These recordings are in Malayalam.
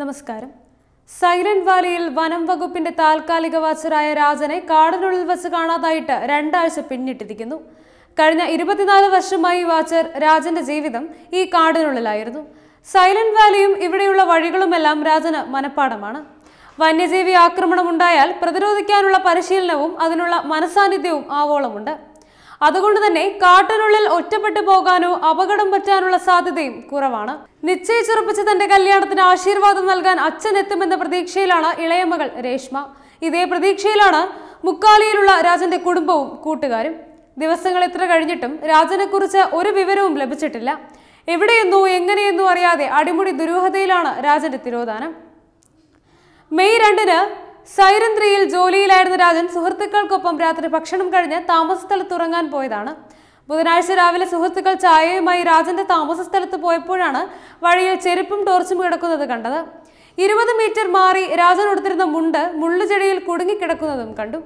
നമസ്കാരം സൈലന്റ് വാലിയിൽ വനം വകുപ്പിന്റെ താൽക്കാലിക വാച്ചറായ രാജനെ കാടിനുള്ളിൽ വച്ച് കാണാതായിട്ട് രണ്ടാഴ്ച പിന്നിട്ടിരിക്കുന്നു കഴിഞ്ഞ ഇരുപത്തിനാല് വർഷമായി വാച്ചർ രാജന്റെ ജീവിതം ഈ കാടിനുള്ളിലായിരുന്നു സൈലന്റ് വാലിയും ഇവിടെയുള്ള വഴികളുമെല്ലാം രാജന് മനഃപ്പാടമാണ് വന്യജീവി ആക്രമണമുണ്ടായാൽ പ്രതിരോധിക്കാനുള്ള പരിശീലനവും അതിനുള്ള മനസാന്നിധ്യവും ആവോളമുണ്ട് അതുകൊണ്ട് തന്നെ കാട്ടിനുള്ളിൽ ഒറ്റപ്പെട്ടു പോകാനോ അപകടം പറ്റാനുള്ള സാധ്യതയും കുറവാണ് നിശ്ചയിച്ചുറപ്പിച്ച് തന്റെ കല്യാണത്തിന് ആശീർവാദം നൽകാൻ അച്ഛൻ എത്തുമെന്ന പ്രതീക്ഷയിലാണ് ഇളയമകൾ രേഷ്മ ഇതേ പ്രതീക്ഷയിലാണ് മുക്കാലിയിലുള്ള രാജന്റെ കുടുംബവും കൂട്ടുകാരും ദിവസങ്ങൾ എത്ര കഴിഞ്ഞിട്ടും രാജനെക്കുറിച്ച് ഒരു വിവരവും ലഭിച്ചിട്ടില്ല എവിടെയെന്നോ എങ്ങനെയെന്നോ അറിയാതെ അടിമുടി ദുരൂഹതയിലാണ് രാജന്റെ തിരോധാനം മെയ് രണ്ടിന് സൈരന്ത്രിയിൽ ജോലിയിലായിരുന്ന രാജൻ സുഹൃത്തുക്കൾക്കൊപ്പം രാത്രി ഭക്ഷണം കഴിഞ്ഞ് താമസസ്ഥലത്ത് ഉറങ്ങാൻ പോയതാണ് ബുധനാഴ്ച രാവിലെ സുഹൃത്തുക്കൾ ചായയുമായി രാജന്റെ താമസസ്ഥലത്ത് പോയപ്പോഴാണ് വഴിയിൽ ചെരുപ്പും ടോർച്ചും കിടക്കുന്നത് കണ്ടത് ഇരുപത് മീറ്റർ മാറി രാജൻ ഉടുത്തിരുന്ന മുണ്ട് മുള്ളുചെടിയിൽ കുടുങ്ങിക്കിടക്കുന്നതും കണ്ടു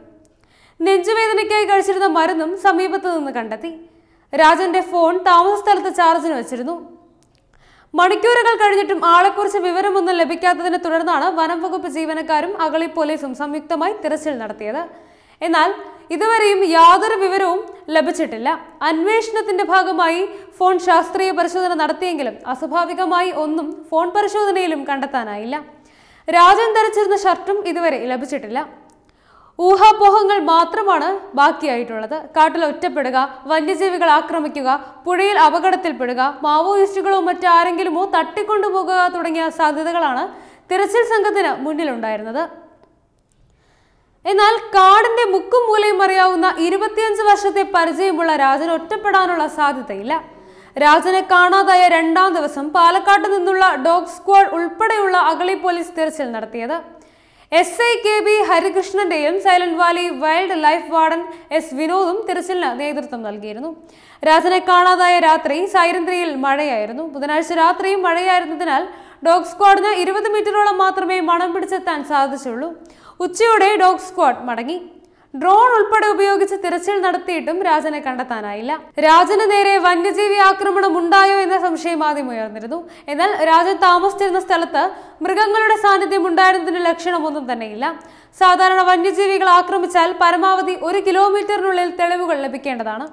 നെഞ്ചുവേദനയ്ക്കായി കഴിച്ചിരുന്ന മരുന്നും സമീപത്തു നിന്ന് കണ്ടെത്തി രാജന്റെ ഫോൺ താമസസ്ഥലത്ത് ചാർജിന് വെച്ചിരുന്നു മണിക്കൂറുകൾ കഴിഞ്ഞിട്ടും ആളെക്കുറിച്ച് വിവരമൊന്നും ലഭിക്കാത്തതിനെ തുടർന്നാണ് വനം വകുപ്പ് ജീവനക്കാരും അഗളി പോലീസും സംയുക്തമായി തിരച്ചിൽ നടത്തിയത് എന്നാൽ ഇതുവരെയും യാതൊരു വിവരവും ലഭിച്ചിട്ടില്ല അന്വേഷണത്തിന്റെ ഭാഗമായി ഫോൺ ശാസ്ത്രീയ പരിശോധന നടത്തിയെങ്കിലും അസ്വാഭാവികമായി ഒന്നും ഫോൺ പരിശോധനയിലും കണ്ടെത്താനായില്ല രാജൻ ധരിച്ചിരുന്ന ഷർട്ടും ഇതുവരെ ലഭിച്ചിട്ടില്ല ഊഹാപോഹങ്ങൾ മാത്രമാണ് ബാക്കിയായിട്ടുള്ളത് കാട്ടിൽ ഒറ്റപ്പെടുക വന്യജീവികൾ ആക്രമിക്കുക പുഴയിൽ അപകടത്തിൽപ്പെടുക മാവോയിസ്റ്റുകളോ മറ്റാരെങ്കിലുമോ തട്ടിക്കൊണ്ടുപോകുക തുടങ്ങിയ സാധ്യതകളാണ് തിരച്ചിൽ സംഘത്തിന് മുന്നിലുണ്ടായിരുന്നത് എന്നാൽ കാടിന്റെ മുക്കും മൂലയും അറിയാവുന്ന ഇരുപത്തിയഞ്ച് വർഷത്തെ പരിചയമുള്ള രാജൻ ഒറ്റപ്പെടാനുള്ള സാധ്യതയില്ല രാജനെ കാണാതായ രണ്ടാം ദിവസം പാലക്കാട്ട് നിന്നുള്ള ഡോഗ് സ്ക്വാഡ് ഉൾപ്പെടെയുള്ള അഗളി പോലീസ് തിരച്ചിൽ നടത്തിയത് എസ് ഐ കെ ബി ഹരികൃഷ്ണന്റെയും Silent Valley wildlife warden S വിനോദും തിരച്ചിലിന് നേതൃത്വം നൽകിയിരുന്നു രാജനെ കാണാതായ രാത്രി സൈരന്ധ്രിയിൽ മഴയായിരുന്നു ബുധനാഴ്ച രാത്രിയും മഴയായിരുന്നതിനാൽ ഡോഗ് സ്ക്വാഡിന് ഇരുപത് മീറ്ററോളം മാത്രമേ മണം പിടിച്ചെത്താൻ സാധിച്ചുള്ളൂ ഉച്ചയോടെ ഡോഗ് സ്ക്വാഡ് മടങ്ങി ഡ്രോൺ ഉൾപ്പെടെ ഉപയോഗിച്ച് തിരച്ചിൽ നടത്തിയിട്ടും രാജനെ കണ്ടെത്താനായില്ല രാജന് നേരെ വന്യജീവി ആക്രമണം ഉണ്ടായോ എന്ന സംശയം ആദ്യം ഉയർന്നിരുന്നു എന്നാൽ രാജൻ താമസിച്ചിരുന്ന സ്ഥലത്ത് മൃഗങ്ങളുടെ സാന്നിധ്യം ഉണ്ടായിരുന്നതിന് ലക്ഷണമൊന്നും തന്നെയില്ല സാധാരണ വന്യജീവികൾ ആക്രമിച്ചാൽ പരമാവധി ഒരു കിലോമീറ്ററിനുള്ളിൽ തെളിവുകൾ ലഭിക്കേണ്ടതാണ്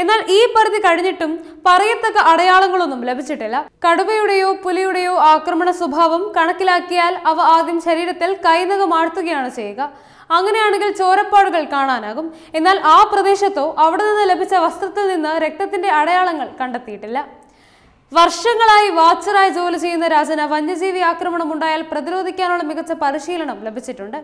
എന്നാൽ ഈ പരിധി കഴിഞ്ഞിട്ടും പറയത്തക്ക അടയാളങ്ങളൊന്നും ലഭിച്ചിട്ടില്ല കടുവയുടെയോ പുലിയുടെയോ ആക്രമണ സ്വഭാവം കണക്കിലാക്കിയാൽ അവ ആദ്യം ശരീരത്തിൽ കൈനകം ആഴ്ത്തുകയാണ് ചെയ്യുക അങ്ങനെയാണെങ്കിൽ ചോരപ്പാടുകൾ കാണാനാകും എന്നാൽ ആ പ്രദേശത്തോ അവിടെ നിന്ന് ലഭിച്ച വസ്ത്രത്തിൽ നിന്ന് രക്തത്തിന്റെ അടയാളങ്ങൾ കണ്ടെത്തിയിട്ടില്ല വർഷങ്ങളായി വാച്ചറായി ജോലി ചെയ്യുന്ന രാജന് വന്യജീവി ആക്രമണം ഉണ്ടായാൽ പ്രതിരോധിക്കാനുള്ള മികച്ച പരിശീലനം ലഭിച്ചിട്ടുണ്ട്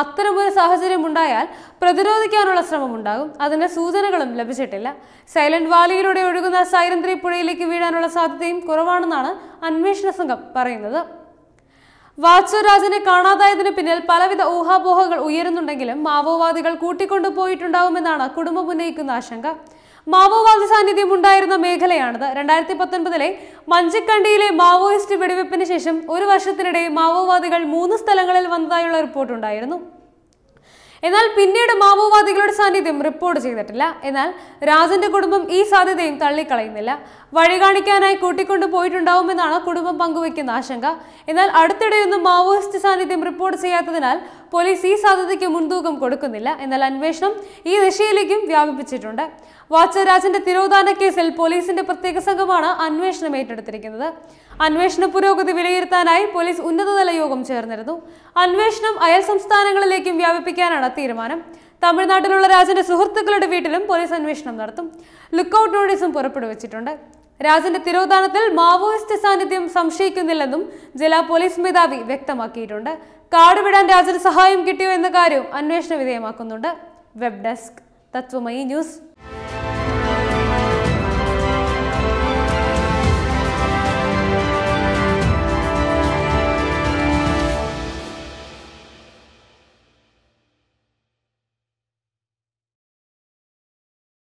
അത്തരമൊരു സാഹചര്യം ഉണ്ടായാൽ പ്രതിരോധിക്കാനുള്ള ശ്രമം ഉണ്ടാകും അതിന്റെ സൂചനകളും ലഭിച്ചിട്ടില്ല സൈലന്റ് വാലിയിലൂടെ ഒഴുകുന്ന സൈലന്ത്രി പുഴയിലേക്ക് വീഴാനുള്ള സാധ്യതയും കുറവാണെന്നാണ് അന്വേഷണ സംഘം പറയുന്നത് രാജനെ കാണാതായതിന് പിന്നിൽ പലവിധ ഊഹാപോഹകൾ ഉയരുന്നുണ്ടെങ്കിലും മാവോവാദികൾ കൂട്ടിക്കൊണ്ടുപോയിട്ടുണ്ടാവുമെന്നാണ് കുടുംബം ഉന്നയിക്കുന്ന ആശങ്ക മാവോവാദി സാന്നിധ്യം ഉണ്ടായിരുന്ന മേഖലയാണിത് രണ്ടായിരത്തി പത്തൊൻപതിലെ മഞ്ചിക്കണ്ടിയിലെ മാവോയിസ്റ്റ് വെടിവെപ്പിന് ശേഷം ഒരു വർഷത്തിനിടെ മാവോവാദികൾ മൂന്ന് സ്ഥലങ്ങളിൽ വന്നതായുള്ള റിപ്പോർട്ടുണ്ടായിരുന്നു എന്നാൽ പിന്നീട് മാവോവാദികളുടെ സാന്നിധ്യം റിപ്പോർട്ട് ചെയ്തിട്ടില്ല എന്നാൽ രാജന്റെ കുടുംബം ഈ സാധ്യതയും തള്ളിക്കളയുന്നില്ല വഴി കാണിക്കാനായി കൂട്ടിക്കൊണ്ടു പോയിട്ടുണ്ടാവുമെന്നാണ് കുടുംബം പങ്കുവയ്ക്കുന്ന ആശങ്ക എന്നാൽ അടുത്തിടെയൊന്നും മാവോയിസ്റ്റ് സാന്നിധ്യം റിപ്പോർട്ട് ചെയ്യാത്തതിനാൽ പോലീസ് ഈ സാധ്യതയ്ക്ക് മുൻതൂക്കം കൊടുക്കുന്നില്ല എന്നാൽ അന്വേഷണം ഈ ദിശയിലേക്കും വ്യാപിപ്പിച്ചിട്ടുണ്ട് വാച്ചരാജന്റെ തിരോധാന കേസിൽ പോലീസിന്റെ പ്രത്യേക സംഘമാണ് അന്വേഷണം ഏറ്റെടുത്തിരിക്കുന്നത് അന്വേഷണ പുരോഗതി വിലയിരുത്താനായി പോലീസ് ഉന്നതതല യോഗം ചേർന്നിരുന്നു അന്വേഷണം അയൽ സംസ്ഥാനങ്ങളിലേക്കും വ്യാപിപ്പിക്കാനാണ് തീരുമാനം തമിഴ്നാട്ടിലുള്ള രാജന്റെ സുഹൃത്തുക്കളുടെ വീട്ടിലും പോലീസ് അന്വേഷണം നടത്തും ലുക്കൌട്ട് നോട്ടീസും പുറപ്പെടുവിച്ചിട്ടുണ്ട് രാജന്റെ തിരോധാനത്തിൽ മാവോയിസ്റ്റ് സാന്നിധ്യം സംശയിക്കുന്നില്ലെന്നും ജില്ലാ പോലീസ് മേധാവി വ്യക്തമാക്കിയിട്ടുണ്ട് കാട് വിടാൻ രാജന് സഹായം കിട്ടിയോ എന്ന കാര്യവും അന്വേഷണ വിധേയമാക്കുന്നുണ്ട് വെബ് ഡെസ്ക് തത്വമയി ന്യൂസ്